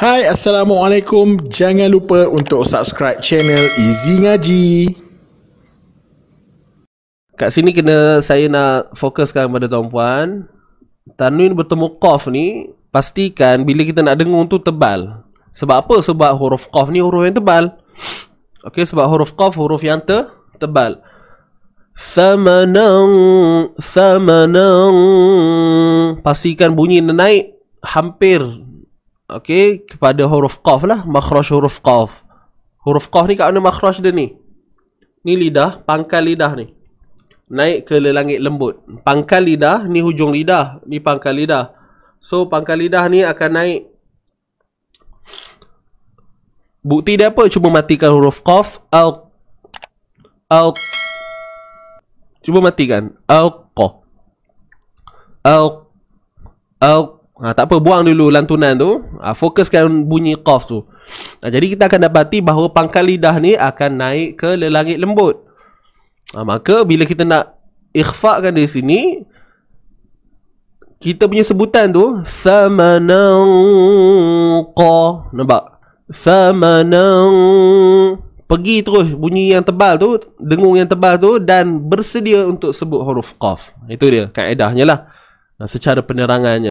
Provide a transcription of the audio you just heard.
Hai Assalamualaikum Jangan lupa untuk subscribe channel Easy Ngaji Kat sini kena saya nak fokuskan pada tuan puan Tanwin bertemu Qaf ni Pastikan bila kita nak dengung tu tebal Sebab apa? Sebab huruf Qaf ni huruf yang tebal Okey, sebab huruf Qaf huruf yang te, tebal Samanang Samanang Pastikan bunyi naik Hampir okey kepada huruf qaf lah makhraj huruf qaf huruf qaf ni kat mana makhraj dia ni ni lidah pangkal lidah ni naik ke langit lembut pangkal lidah ni hujung lidah ni pangkal lidah so pangkal lidah ni akan naik bukti dia apa cuba matikan huruf qaf al al cuba matikan al qaf al al ha, Tak apa buang dulu lantunan tu ha, Fokuskan bunyi qaf tu ha, Jadi kita akan dapati bahawa pangkal lidah ni akan naik ke lelangit lembut ha, Maka bila kita nak ikhfakkan di sini kita punya sebutan tu samanqa nampak samanang pergi terus bunyi yang tebal tu dengung yang tebal tu dan bersedia untuk sebut huruf qaf itu dia kaedahnya lah ha, secara penerangannya